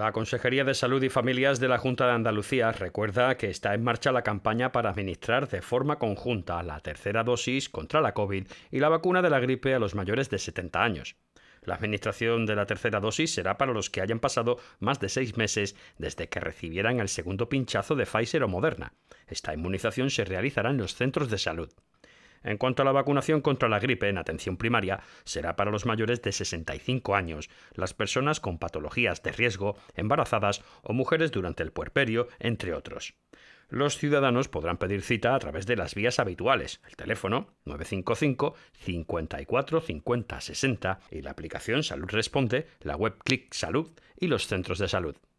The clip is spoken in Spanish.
La Consejería de Salud y Familias de la Junta de Andalucía recuerda que está en marcha la campaña para administrar de forma conjunta la tercera dosis contra la COVID y la vacuna de la gripe a los mayores de 70 años. La administración de la tercera dosis será para los que hayan pasado más de seis meses desde que recibieran el segundo pinchazo de Pfizer o Moderna. Esta inmunización se realizará en los centros de salud. En cuanto a la vacunación contra la gripe en atención primaria, será para los mayores de 65 años, las personas con patologías de riesgo, embarazadas o mujeres durante el puerperio, entre otros. Los ciudadanos podrán pedir cita a través de las vías habituales, el teléfono 955 54 50 60 y la aplicación Salud Responde, la web Clic Salud y los centros de salud.